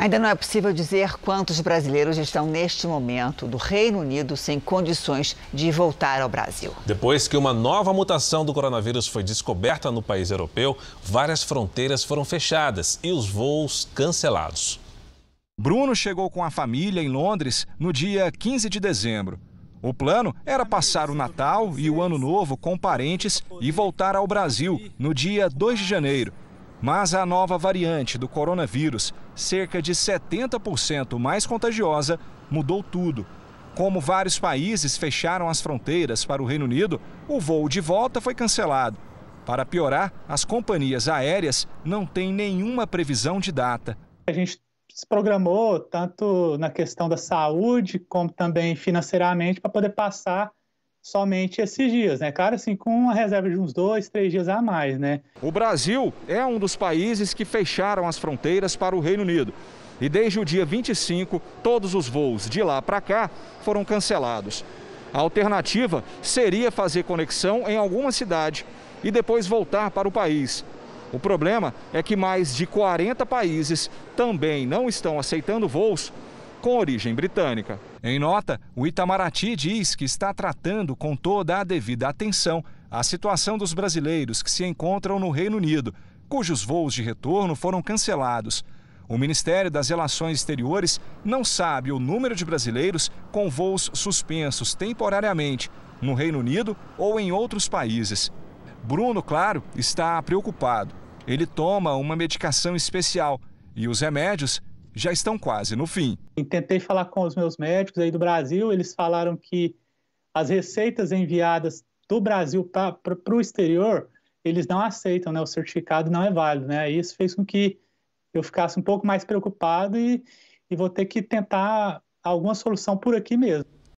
Ainda não é possível dizer quantos brasileiros estão neste momento do Reino Unido sem condições de voltar ao Brasil. Depois que uma nova mutação do coronavírus foi descoberta no país europeu, várias fronteiras foram fechadas e os voos cancelados. Bruno chegou com a família em Londres no dia 15 de dezembro. O plano era passar o Natal e o Ano Novo com parentes e voltar ao Brasil no dia 2 de janeiro, mas a nova variante do coronavírus, cerca de 70% mais contagiosa, mudou tudo. Como vários países fecharam as fronteiras para o Reino Unido, o voo de volta foi cancelado. Para piorar, as companhias aéreas não têm nenhuma previsão de data. A gente se programou tanto na questão da saúde como também financeiramente para poder passar somente esses dias, né? Claro, assim, com uma reserva de uns dois, três dias a mais, né? O Brasil é um dos países que fecharam as fronteiras para o Reino Unido. E desde o dia 25, todos os voos de lá para cá foram cancelados. A alternativa seria fazer conexão em alguma cidade e depois voltar para o país. O problema é que mais de 40 países também não estão aceitando voos com origem britânica. Em nota, o Itamaraty diz que está tratando com toda a devida atenção a situação dos brasileiros que se encontram no Reino Unido, cujos voos de retorno foram cancelados. O Ministério das Relações Exteriores não sabe o número de brasileiros com voos suspensos temporariamente no Reino Unido ou em outros países. Bruno, claro, está preocupado. Ele toma uma medicação especial e os remédios já estão quase no fim. E tentei falar com os meus médicos aí do Brasil, eles falaram que as receitas enviadas do Brasil para o exterior, eles não aceitam, né? O certificado não é válido, né? Isso fez com que eu ficasse um pouco mais preocupado e, e vou ter que tentar alguma solução por aqui mesmo.